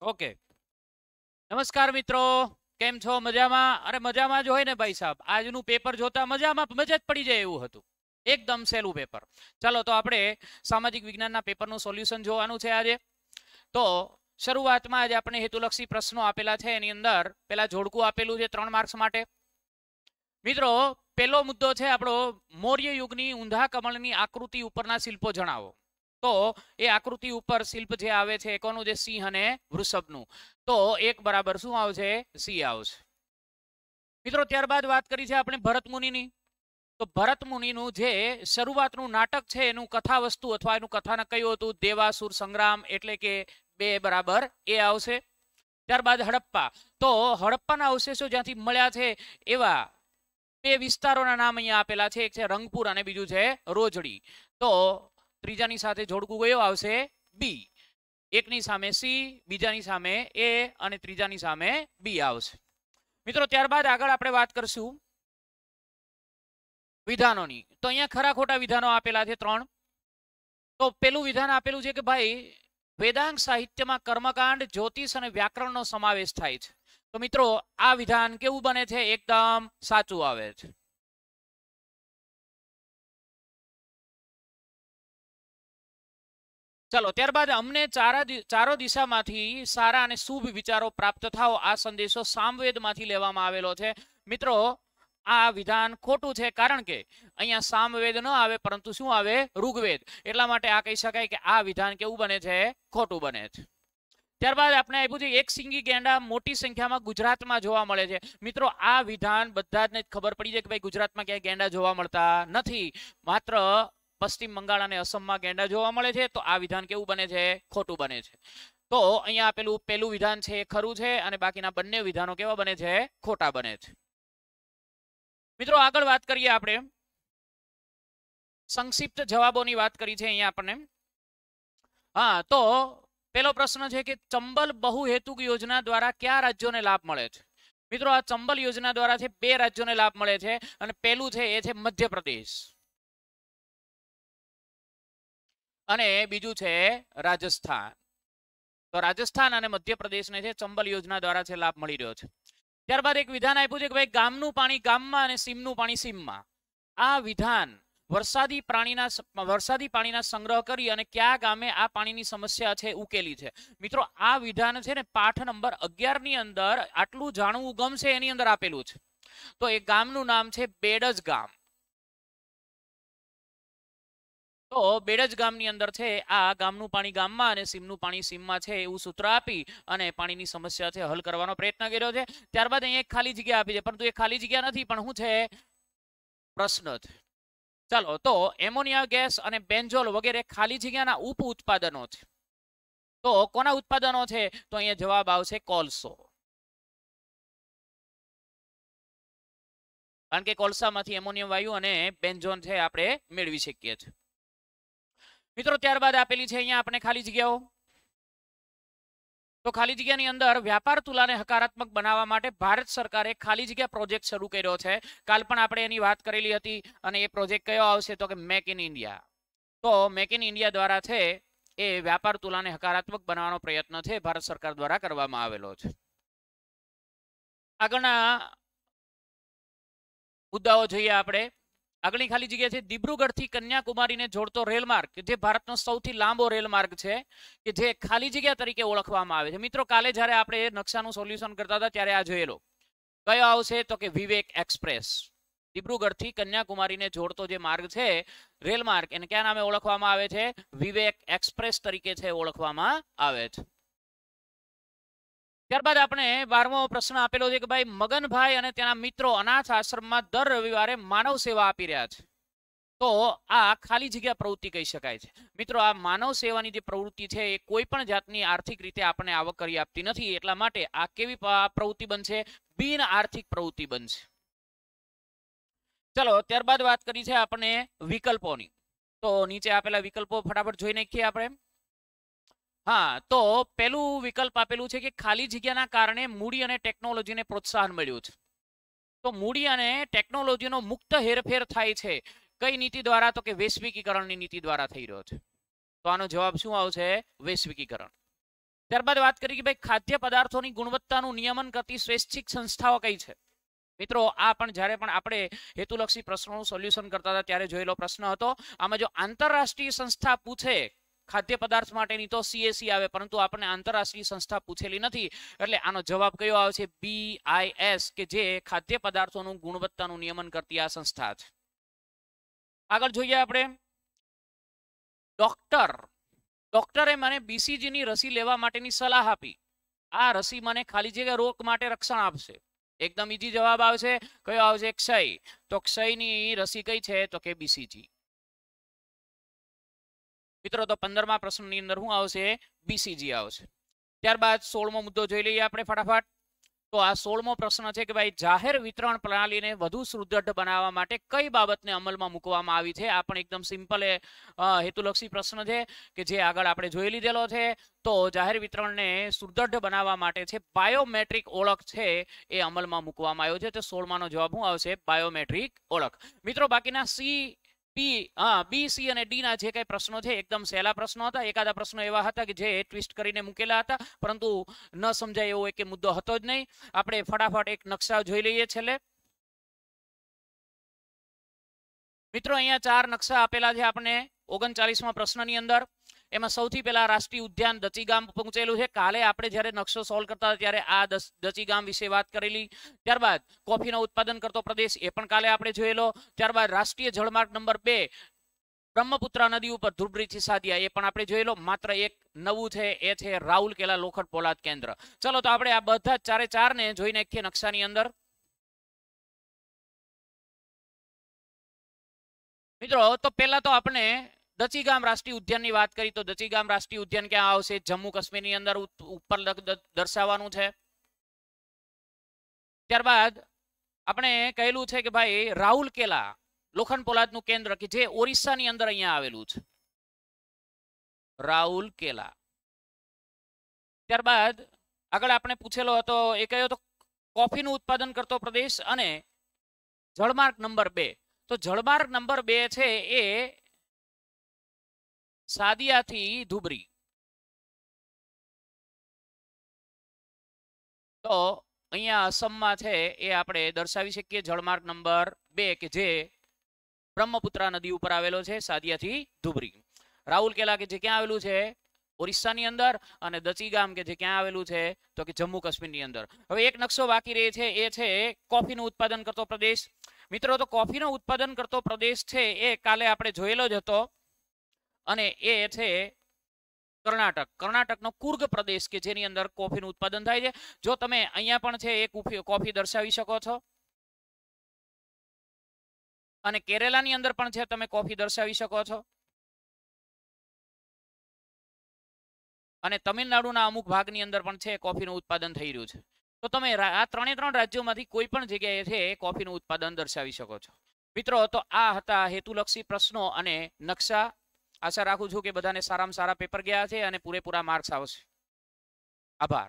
okay નમસ્કાર મિત્રો કેમ છો મજામાં અરે મજામાં જ હોય ને ભાઈ સાહેબ આજનું પેપર જોતા મજામાં મજા જ પડી જાય એવું હતું એકદમ સહેલું પેપર ચાલો તો આપણે સામાજિક વિજ્ઞાનના પેપરનું સોલ્યુશન જોવાનું છે આજે તો શરૂઆતમાં આજે આપણે હેતુલક્ષી પ્રશ્નો આપેલા છે એની અંદર પેલા જોડકું આપેલું છે ત્રણ માર્ક્સ માટે મિત્રો પેલો મુદ્દો છે આપણો મૌર્ય યુગની ઊંધા કમળની આકૃતિ ઉપરના શિલ્પો જણાવો તો એ આકૃતિ ઉપર શિલ્પ જે આવે છે કોનું જે સિંહ અને વૃષભનું તો એક બરાબર શું આવશે સિંહ આવશે મિત્રો ત્યારબાદ વાત કરી છે આપણે ભરત મુનિની તો ભરત મુનિનું જે શરૂઆતનું નાટક છે એનું કથા વસ્તુ અથવા એનું કથાનક કયું હતું દેવાસુર સંગ્રામ એટલે કે બે બરાબર એ આવશે ત્યારબાદ હડપ્પા તો હડપ્પાના અવશેષો જ્યાંથી મળ્યા છે એવા બે વિસ્તારોના નામ અહીંયા આપેલા છે એક છે રંગપુર અને બીજું છે રોજડી તો ત્રીજાની સાથે જોડકું કયો આવશે બી એકની સામે સી બીજાની સામે એ અને ત્રીજાની સામે બી આવશે મિત્રો ત્યારબાદ આગળ આપણે વાત કરશું વિધાનોની તો અહીંયા ખરા ખોટા વિધાનો આપેલા છે ત્રણ તો પેલું વિધાન આપેલું છે કે ભાઈ વેદાંગ સાહિત્યમાં કર્મકાંડ જ્યોતિષ અને વ્યાકરણનો સમાવેશ થાય છે તો મિત્રો આ વિધાન કેવું બને છે એકદમ સાચું આવે છે ચાલો ત્યારબાદ અમને ચારા ચારો દિશામાંથી સારા અને શુભ વિચારો પ્રાપ્ત થાઓ આ સંદેશો સામવેદમાંથી લેવામાં આવેલો છે મિત્રો આ વિધાન ખોટું છે કારણ કે અહીંયા સામવેદ ન આવે પરંતુ શું આવે ઋગ્વેદ એટલા માટે આ કહી શકાય કે આ વિધાન કેવું બને છે ખોટું બને છે ત્યારબાદ આપણે આપ્યું છે એક સિંગી ગેંડા મોટી સંખ્યામાં ગુજરાતમાં જોવા મળે છે મિત્રો આ વિધાન બધા જ ખબર પડી જાય કે ભાઈ ગુજરાતમાં ક્યાંય ગેંડા જોવા મળતા નથી માત્ર પશ્ચિમ બંગાળ અને અસમમાં ગેંડા જોવા મળે છે તો આ વિધાન કેવું બને છે ખોટું બને છે તો અહીંયા પેલું પેલું વિધાન છે એ ખરું છે અને બાકીના બંને વિધાનો કેવા બને છે ખોટા બને છે મિત્રો આગળ વાત કરીએ આપણે સંક્ષિપ્ત જવાબોની વાત કરી છે અહીંયા આપણને હા તો પેલો પ્રશ્ન છે કે ચંબલ બહુહેતુક યોજના દ્વારા કયા રાજ્યોને લાભ મળે છે મિત્રો આ ચંબલ યોજના દ્વારા છે બે રાજ્યોને લાભ મળે છે અને પેલું છે એ છે મધ્યપ્રદેશ અને બીજું છે રાજસ્થાન તો રાજસ્થાન અને મધ્યપ્રદેશને છે ચંબલ યોજના દ્વારા છે લાભ મળી રહ્યો છે ત્યારબાદ એક વિધાન આપ્યું છે કે ભાઈ ગામનું પાણી ગામમાં અને સીમનું પાણી સીમમાં આ વિધાન વરસાદી પ્રાણીના વરસાદી પાણીના સંગ્રહ કરી અને કયા ગામે આ પાણીની સમસ્યા છે ઉકેલી છે મિત્રો આ વિધાન છે ને પાઠ નંબર અગિયાર ની અંદર આટલું જાણવું ગમશે એની અંદર આપેલું છે તો એ ગામનું નામ છે બેડજ ગામ તો બેડજ ગામની અંદર છે આ ગામનું પાણી ગામમાં અને સીમનું પાણી સીમમાં છે એવું સૂત્ર આપી અને પાણીની સમસ્યા છે હલ કરવાનો પ્રયત્ન કર્યો છે ત્યારબાદ અહીંયા એક ખાલી જગ્યા આપી છે પરંતુ એ ખાલી જગ્યા નથી પણ શું છે પ્રશ્ન છે ચાલો તો એમોનિયા ગેસ અને બેન્જોલ વગેરે ખાલી જગ્યાના ઉપ ઉત્પાદનો છે તો કોના ઉત્પાદનો છે તો અહીંયા જવાબ આવશે કોલસો કારણ કે કોલસામાંથી એમોનિયમ વાયુ અને બેન્જોન છે આપણે મેળવી શકીએ છીએ મિત્રો ત્યારબાદ આપેલી છે અહીંયા આપણે ખાલી જગ્યાઓ તો ખાલી જગ્યાની અંદર વ્યાપાર તુલાને હકારાત્મક બનાવવા માટે ભારત સરકારે ખાલી જગ્યા પ્રોજેક્ટ શરૂ કર્યો છે કાલ પણ આપણે એની વાત કરેલી હતી અને એ પ્રોજેક્ટ કયો આવશે તો કે મેક ઇન ઇન્ડિયા તો મેક ઇન ઇન્ડિયા દ્વારા છે એ વ્યાપાર તુલાને હકારાત્મક બનાવવાનો પ્રયત્ન છે ભારત સરકાર દ્વારા કરવામાં આવેલો છે આગળના મુદ્દાઓ જોઈએ આપણે આગળની ખાલી જગ્યા છે દિબ્રુગઢથી કન્યાકુમારીને જોડતો રેલમાર્ગ જે ભારતનો સૌથી લાંબો રેલમાર્ગ છે કે જે ખાલી જગ્યા તરીકે ઓળખવામાં આવે છે મિત્રો કાલે જ્યારે આપણે નકશાનું સોલ્યુશન કરતા હતા ત્યારે આ જોયેલો કયો આવશે તો કે વિવેક એક્સપ્રેસ દિબ્રુગઢથી કન્યાકુમારીને જોડતો જે માર્ગ છે રેલમાર્ગ એને કયા નામે ઓળખવામાં આવે છે વિવેક એક્સપ્રેસ તરીકે છે ઓળખવામાં આવે છે ત્યારબાદ આપણે બારમો પ્રશ્ન આપેલો છે કે ભાઈ મગનભાઈ અને તેના મિત્રો અનાથ આશ્રમમાં દર રવિવારે માનવ સેવા આપી રહ્યા છે તો આ ખાલી જગ્યા પ્રવૃત્તિ કહી શકાય છે મિત્રો આ માનવ સેવાની જે પ્રવૃત્તિ છે એ કોઈ પણ જાતની આર્થિક રીતે આપણને આવક કરી આપતી નથી એટલા માટે આ કેવી પ્રવૃત્તિ બનશે બિન આર્થિક પ્રવૃત્તિ બનશે ચલો ત્યારબાદ વાત કરી છે આપણે વિકલ્પોની તો નીચે આપેલા વિકલ્પો ફટાફટ જોઈ નાખીએ આપણે હા તો પેલું વિકલ્પ આપેલું છે કે ખાલી જગ્યાના કારણે મૂડી અને ટેકનોલોજીને પ્રોત્સાહન મળ્યું છે તો મૂડી અને ટેકનોલોજીનો મુક્ત હેરફેર થાય છે કઈ નીતિ દ્વારા તો કે વૈશ્વિકીકરણની નીતિ દ્વારા થઈ રહ્યો છે તો આનો જવાબ શું આવશે વૈશ્વિકીકરણ ત્યારબાદ વાત કરી કે ભાઈ ખાદ્ય પદાર્થોની ગુણવત્તાનું નિયમન કરતી સ્વૈચ્છિક સંસ્થાઓ કઈ છે મિત્રો આ પણ જ્યારે પણ આપણે હેતુલક્ષી પ્રશ્નોનું સોલ્યુશન કરતા હતા ત્યારે જોયેલો પ્રશ્ન હતો આમાં જો આંતરરાષ્ટ્રીય સંસ્થા પૂછે ખાદ્ય પદાર્થ માટેની તો સીએસી આવે પરંતુ આપણને આંતરરાષ્ટ્રીય સંસ્થા પૂછેલી નથી એટલે આનો જવાબ કયો આવે છે બીઆઈએસ કે જે ખાદ્ય પદાર્થોનું ગુણવત્તાનું નિયમન કરતી આ સંસ્થા છે આગળ જોઈએ આપણે ડોક્ટર ડોક્ટરે મને બીસીજી ની રસી લેવા માટેની સલાહ આપી આ રસી મને ખાલી જગ્યા રોગ માટે રક્ષણ આપશે એકદમ ઈજી જવાબ આવશે કયો આવશે ક્ષય તો ક્ષયની રસી કઈ છે તો કે બીસીજી મિત્રો તો પંદરમા પ્રશ્નની અંદર શું આવશે બીસીજી આવશે ત્યારબાદ સોળમો મુદ્દો જોઈ લઈએ આપણે ફટાફટ તો આ સોળમો પ્રશ્ન છે કે ભાઈ જાહેર વિતરણ પ્રણાલીને વધુ સુદૃઢ બનાવવા માટે કઈ બાબતને અમલમાં મૂકવામાં આવી છે આ પણ એકદમ સિમ્પલ હેતુલક્ષી પ્રશ્ન છે કે જે આગળ આપણે જોઈ લીધેલો છે તો જાહેર વિતરણને સુદૃઢ બનાવવા માટે છે બાયોમેટ્રિક ઓળખ છે એ અમલમાં મૂકવામાં આવ્યો છે તો સોળમાનો જવાબ શું આવશે બાયોમેટ્રિક ઓળખ મિત્રો બાકીના સી બી હા બી સી અને ડી ના જે કઈ પ્રશ્નો છે એકદમ સહેલા પ્રશ્નો હતા એકાદા પ્રશ્નો એવા હતા કે જે ટ્વિસ્ટ કરીને મૂકેલા હતા પરંતુ ન સમજાય એવો એક મુદ્દો હતો જ નહીં આપણે ફટાફટ એક નકશા જોઈ લઈએ છેલ્લે મિત્રો અહીંયા ચાર નકશા આપેલા છે આપણે ઓગણચાલીસમાં પ્રશ્નની અંદર એમાં સૌથી પહેલા રાષ્ટ્રીય ઉદ્યાન દચીગામ પહોંચેલું છે કાલે આપણે જયારે નકશો સોલ્વ કરતા ત્યારે આ દચીગામ વિશે વાત કરેલી ત્યારબાદ કોફીનો ઉત્પાદન કરતો પ્રદેશ એ પણ કાલે આપણે જોયેલો ત્યારબાદ રાષ્ટ્રીય જળમાર્ગ નંબર બે બ્રહ્મપુત્રા નદી ઉપર ધ્રુબ્રીથી સાધ્યા એ પણ આપણે જોયેલો માત્ર એક નવું છે એ છે રાહુલ કેલા લોખંડ પોલાદ કેન્દ્ર ચલો તો આપણે આ બધા ચારે ચાર ને જોઈ નાખીએ નકશાની અંદર મિત્રો તો પહેલા તો આપણે દચીગામ રાષ્ટ્રીય ઉદ્યાનની વાત કરી તો દચીગામ રાષ્ટ્રીય ઉદ્યાન ક્યાં આવશે જમ્મુ કાશ્મીરની અંદર ઉપર દર્શાવવાનું છે ત્યારબાદ આપણે કહેલું છે કે ભાઈ રાહુલ કેલા લોખંડ નું કેન્દ્ર કે જે ઓરિસ્સાની અંદર અહીંયા આવેલું છે રાહુલ કેલા ત્યારબાદ આગળ આપણે પૂછેલો હતો એ કયો તો કોફીનું ઉત્પાદન કરતો પ્રદેશ અને જળમાર્ગ નંબર બે તો જળમાર્ગ નંબર બે છે એ સાદિયાથી ધુબરી તો અહીંયા અસમમાં છે એ આપણે દર્શાવી શકીએ જળમાર્ગ નંબર બે કે જે બ્રહ્મપુત્રા નદી ઉપર આવેલો છે સાદિયાથી ધુબરી રાહુલ કેલા કે જે ક્યાં આવેલું છે ઓરિસ્સાની અંદર અને દચી ગામ કે જે ક્યાં આવેલું છે તો કે જમ્મુ કાશ્મીરની અંદર હવે એક નકશો બાકી રહે છે એ છે કોફીનું ઉત્પાદન કરતો પ્રદેશ મિત્રો તો કોફીનો ઉત્પાદન કરતો પ્રદેશ છે એ કાલે આપણે જોયેલો જ હતો અને એ છે કર્ણાટક કર્ણાટકનો કુર્ગ પ્રદેશ કે જેની અંદર કોફીનું ઉત્પાદન થાય છે જો તમે અહીંયા પણ છે એક કોફી દર્શાવી શકો છો અને કેરેલાની અંદર પણ છે તમે કોફી દર્શાવી શકો છો અને તમિલનાડુના અમુક ભાગની અંદર પણ છે કોફીનું ઉત્પાદન થઈ રહ્યું છે તો તમે આ ત્રણે ત્રણ રાજ્યોમાંથી કોઈ પણ જગ્યાએ છે કોફીનું ઉત્પાદન દર્શાવી શકો છો મિત્રો તો આ હતા હેતુલક્ષી પ્રશ્નો અને નકશા આશા રાખું છું કે બધાને સારામાં સારા પેપર ગયા છે અને પૂરેપૂરા માર્ક્સ આવશે આભાર